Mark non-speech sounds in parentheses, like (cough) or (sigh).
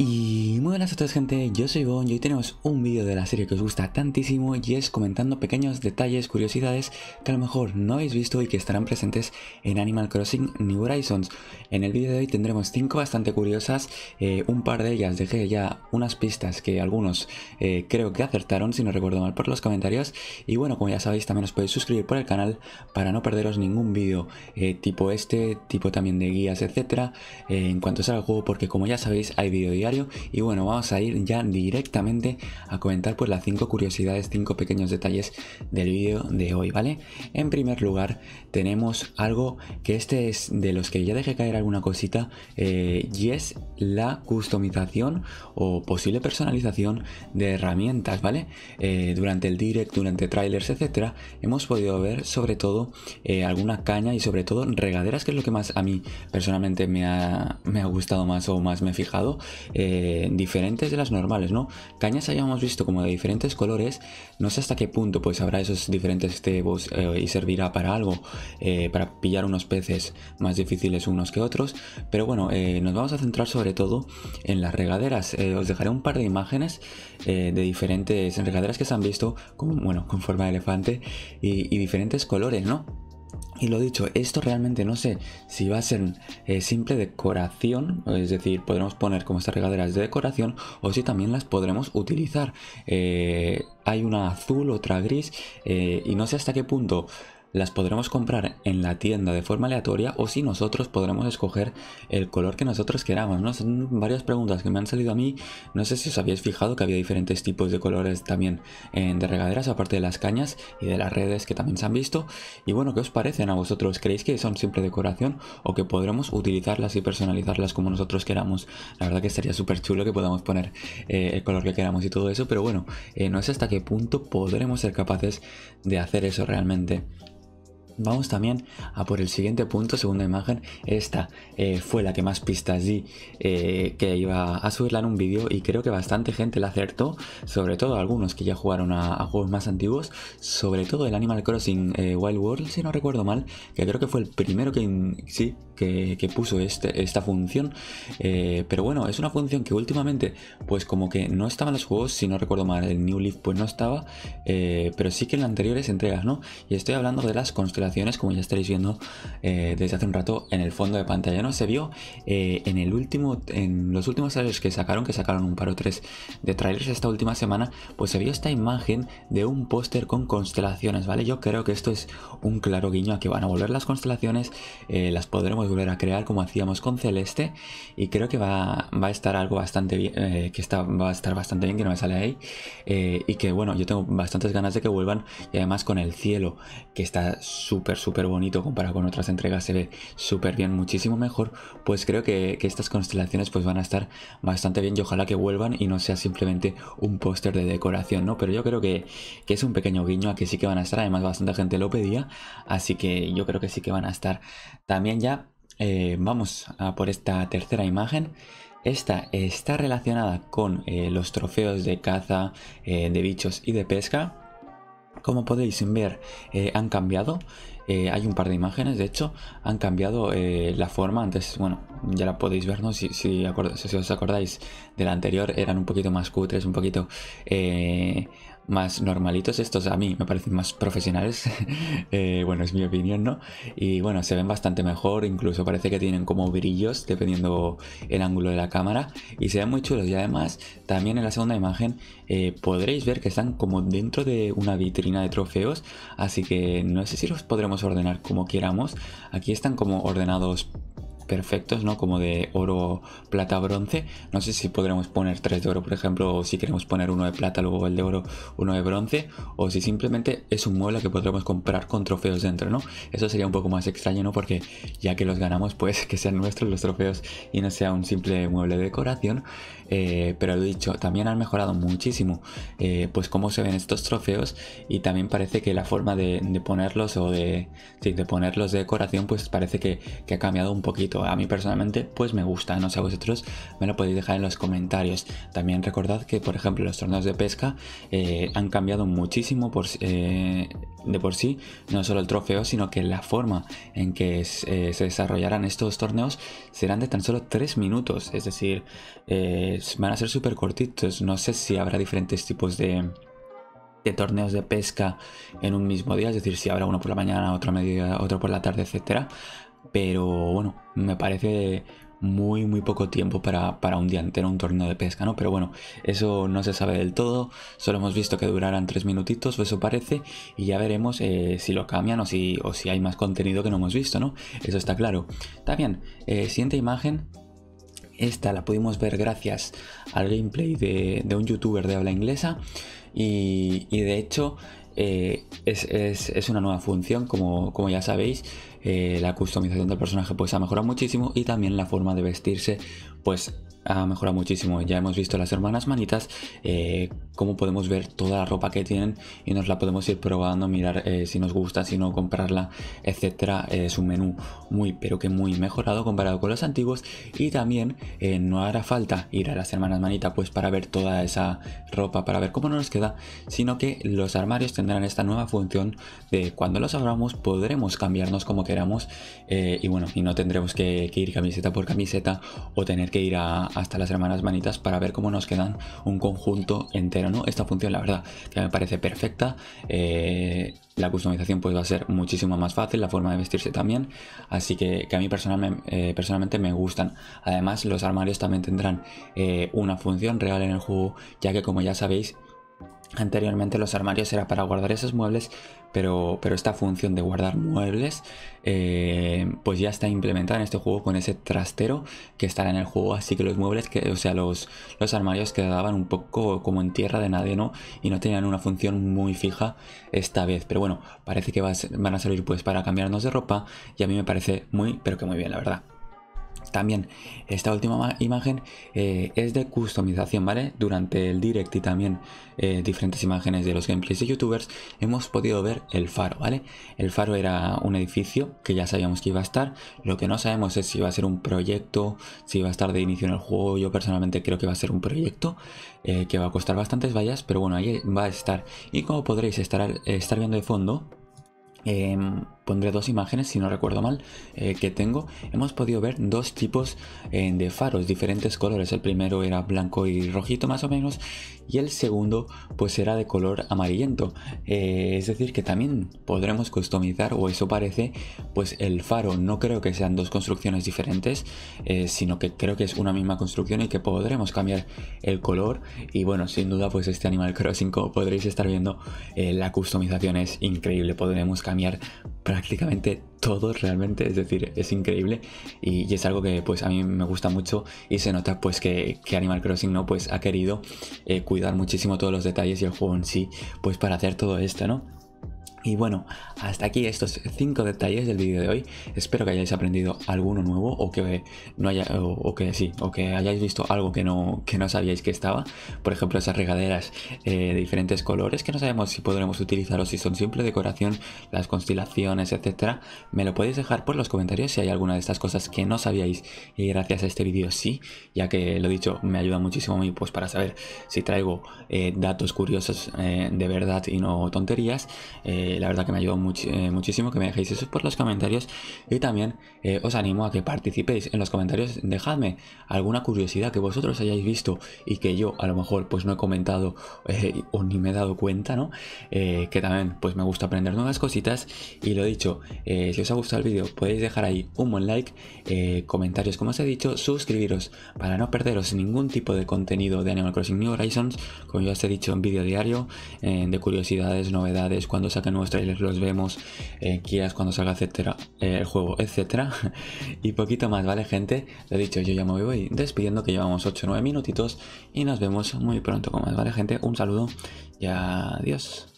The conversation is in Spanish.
一。muy buenas a todos gente, yo soy Bon y hoy tenemos un vídeo de la serie que os gusta tantísimo y es comentando pequeños detalles, curiosidades que a lo mejor no habéis visto y que estarán presentes en Animal Crossing New Horizons. En el vídeo de hoy tendremos 5 bastante curiosas, eh, un par de ellas dejé ya unas pistas que algunos eh, creo que acertaron si no recuerdo mal por los comentarios y bueno como ya sabéis también os podéis suscribir por el canal para no perderos ningún vídeo eh, tipo este, tipo también de guías etcétera en cuanto sea el juego porque como ya sabéis hay vídeo diario y bueno, bueno, vamos a ir ya directamente a comentar pues las 5 curiosidades, 5 pequeños detalles del vídeo de hoy, ¿vale? En primer lugar tenemos algo que este es de los que ya dejé caer alguna cosita eh, y es la customización o posible personalización de herramientas, ¿vale? Eh, durante el direct, durante trailers, etcétera, hemos podido ver sobre todo eh, alguna caña y sobre todo regaderas, que es lo que más a mí personalmente me ha, gustado más o más me he fijado diferentes de las normales, ¿no? Cañas hayamos visto como de diferentes colores, no sé hasta qué punto pues habrá esos diferentes cebos este eh, y servirá para algo, eh, para pillar unos peces más difíciles unos que otros, pero bueno, eh, nos vamos a centrar sobre todo en las regaderas, os dejaré un par de imágenes de diferentes regaderas que se han visto, bueno, con forma de elefante y, y diferentes colores, ¿no? Y lo dicho, esto realmente no sé si va a ser eh, simple decoración, es decir, podremos poner como estas regaderas de decoración o si también las podremos utilizar. Eh, hay una azul, otra gris eh, y no sé hasta qué punto las podremos comprar en la tienda de forma aleatoria o si nosotros podremos escoger el color que nosotros queramos. ¿no? Son varias preguntas que me han salido a mí. No sé si os habéis fijado que había diferentes tipos de colores también eh, de regaderas, aparte de las cañas y de las redes que también se han visto. Y bueno, ¿qué os parecen a vosotros? ¿Creéis que son siempre decoración o que podremos utilizarlas y personalizarlas como nosotros queramos? La verdad que estaría súper chulo que podamos poner eh, el color que queramos y todo eso, pero bueno, eh, no sé hasta qué punto podremos ser capaces de hacer eso realmente. Vamos también a por el siguiente punto, segunda imagen. Esta eh, fue la que más pistas di eh, que iba a subirla en un vídeo y creo que bastante gente la acertó, sobre todo algunos que ya jugaron a, juegos más antiguos, sobre todo el Animal Crossing eh, Wild World, si no recuerdo mal, que creo que fue el primero que, sí, que, puso este, esta función. pero bueno, es una función que últimamente, pues como que no estaba en los juegos, si no recuerdo mal, el New Leaf pues no estaba, pero sí que en las anteriores entregas, ¿no? Y estoy hablando de las constelaciones como ya estaréis viendo eh, desde hace un rato en el fondo de pantalla. No se vio eh, en el último, en los últimos trailers que sacaron, que sacaron un par o tres de trailers esta última semana, pues se vio esta imagen de un póster con constelaciones, ¿vale? Yo creo que esto es un claro guiño a que van a volver las constelaciones, eh, las podremos volver a crear como hacíamos con Celeste, y creo que va, a estar algo bastante bien, que está, va a estar bastante bien, que no me sale ahí, y que bueno, yo tengo bastantes ganas de que vuelvan, y además con el cielo, que está súper súper, bonito comparado con otras entregas, se ve súper bien, muchísimo mejor, pues creo que, estas constelaciones pues van a estar bastante bien y ojalá que vuelvan y no sea simplemente un póster de decoración, ¿no? Pero yo creo que, es un pequeño guiño a que sí que van a estar, además bastante gente lo pedía, así que yo creo que sí que van a estar. También ya eh, vamos a por esta tercera imagen. Esta está relacionada con eh, los trofeos de caza, eh, de bichos y de pesca. Como podéis ver, eh, han cambiado. Eh, hay un par de imágenes, de hecho, han cambiado eh, la forma. Antes, bueno, ya la podéis ver, ¿no? Si, si, si os acordáis de la anterior, eran un poquito más cutres, un poquito más normalitos estos a mí me parecen más profesionales (laughs) eh, bueno es mi opinión no y bueno se ven bastante mejor incluso parece que tienen como brillos dependiendo el ángulo de la cámara y se ven muy chulos y además también en la segunda imagen eh, podréis ver que están como dentro de una vitrina de trofeos así que no sé si los podremos ordenar como queramos aquí están como ordenados perfectos, ¿no? Como de oro, plata, bronce. No sé si podremos poner tres de oro, por ejemplo, o si queremos poner uno de plata, luego el de oro, uno de bronce, o si simplemente es un mueble que podremos comprar con trofeos dentro, ¿no? Eso sería un poco más extraño, ¿no? Porque ya que los ganamos, pues (laughs) que sean nuestros los trofeos y no sea un simple mueble de decoración. Eh, pero lo dicho, también han mejorado muchísimo, eh, pues cómo se ven estos trofeos y también parece que la forma de, ponerlos o de, ponerlos de decoración, pues parece que ha cambiado un poquito. A mí personalmente, pues me gusta. No sé, vosotros me lo podéis dejar en los comentarios. También recordad que, por ejemplo, los torneos de pesca eh, han cambiado muchísimo por, eh, de por sí. No solo el trofeo, sino que la forma en que eh, se desarrollarán estos torneos serán de tan solo 3 minutos. Es decir, van a ser súper cortitos. No sé si habrá diferentes tipos de de torneos de pesca en un mismo día, es decir, si habrá uno por la mañana, otro a otro por la tarde, etcétera. Pero bueno, me parece muy, muy poco tiempo para, un día entero un torneo de pesca, ¿no? Pero bueno, eso no se sabe del todo, solo hemos visto que durarán tres minutitos, eso parece, y ya veremos eh, si lo cambian o si, hay más contenido que no hemos visto, ¿no? Eso está claro. También, eh, siguiente imagen, esta la pudimos ver gracias al gameplay de, un youtuber de habla inglesa, y, de hecho... Eh, es, una nueva función, como, como ya sabéis, eh, la customización del personaje pues ha mejorado muchísimo y también la forma de vestirse pues ha mejorado muchísimo. Ya hemos visto las hermanas manitas, eh, cómo podemos ver toda la ropa que tienen y nos la podemos ir probando, mirar eh, si nos gusta, si no, comprarla, etcétera. Eh, es un menú muy, pero que muy mejorado comparado con los antiguos y también no hará falta ir a las hermanas manitas pues para ver toda esa ropa, para ver cómo nos queda, sino que los armarios tendrán esta nueva función de cuando los abramos podremos cambiarnos como queramos eh, y bueno, y no tendremos que, ir camiseta por camiseta o tener que ir a, hasta las hermanas manitas para ver cómo nos quedan un conjunto entero, ¿no? Esta función la verdad que me parece perfecta, eh, la customización pues va a ser muchísimo más fácil, la forma de vestirse también, así que, que a mí personalmente, eh, personalmente me gustan. Además los armarios también tendrán una función real en el juego, ya que como ya sabéis, Anteriormente los armarios era para guardar esos muebles, pero, pero esta función de guardar muebles eh, pues ya está implementada en este juego con ese trastero que estará en el juego, así que los muebles, que, o sea, los, los armarios quedaban un poco como en tierra de nadeno Y no tenían una función muy fija esta vez, pero bueno, parece que van a salir pues para cambiarnos de ropa y a mí me parece muy, pero que muy bien, la verdad. También esta última imagen eh, es de customización, ¿vale? Durante el direct y también eh, diferentes imágenes de los gameplays de youtubers hemos podido ver el faro, ¿vale? El faro era un edificio que ya sabíamos que iba a estar, lo que no sabemos es si va a ser un proyecto, si va a estar de inicio en el juego, yo personalmente creo que va a ser un proyecto eh, que va a costar bastantes vallas, pero bueno, ahí va a estar. Y como podréis estar, estar viendo de fondo... Em, pondré dos imágenes, si no recuerdo mal, eh, que tengo, hemos podido ver dos tipos eh, de faros, diferentes colores. El primero era blanco y rojito más o menos, y el segundo pues era de color amarillento. Eh, es decir, que también podremos customizar, o eso parece, pues el faro. No creo que sean dos construcciones diferentes, sino que creo que es una misma construcción y que podremos cambiar el color. Y bueno, sin duda pues este Animal Crossing, como podréis estar viendo, la customización es increíble. Podremos cambiar prácticamente todo realmente, es decir, es increíble y, es algo que pues a mí me gusta mucho y se nota pues que, Animal Crossing no pues ha querido eh, cuidar muchísimo todos los detalles y el juego en sí pues para hacer todo esto, ¿no? Y bueno, hasta aquí estos cinco detalles del vídeo de hoy. Espero que hayáis aprendido alguno nuevo o que no haya o, que sí, o que hayáis visto algo que no, que no sabíais que estaba. Por ejemplo, esas regaderas eh, de diferentes colores que no sabemos si podremos utilizar o si son simple decoración, las constelaciones, etcétera. Me lo podéis dejar por los comentarios si hay alguna de estas cosas que no sabíais y gracias a este vídeo sí, ya que lo dicho me ayuda muchísimo a mí pues para saber si traigo eh, datos curiosos eh, de verdad y no tonterías la verdad que me ayudó eh, muchísimo que me dejéis eso por los comentarios y también eh, os animo a que participéis en los comentarios, dejadme alguna curiosidad que vosotros hayáis visto y que yo a lo mejor pues no he comentado eh, o ni me he dado cuenta, ¿no? que también pues me gusta aprender nuevas cositas y lo dicho, si os ha gustado el vídeo podéis dejar ahí un buen like, comentarios como os he dicho, suscribiros para no perderos ningún tipo de contenido de Animal Crossing New Horizons, como ya os he dicho en vídeo diario, de curiosidades, novedades, cuando saquen trailers los vemos, eh, quieras cuando salga etcétera, eh, el juego, etcétera. (laughs) y poquito más, ¿vale, gente? Lo dicho, yo ya me voy despidiendo que llevamos 8 o 9 minutitos y nos vemos muy pronto con más, ¿vale, gente? Un saludo y adiós.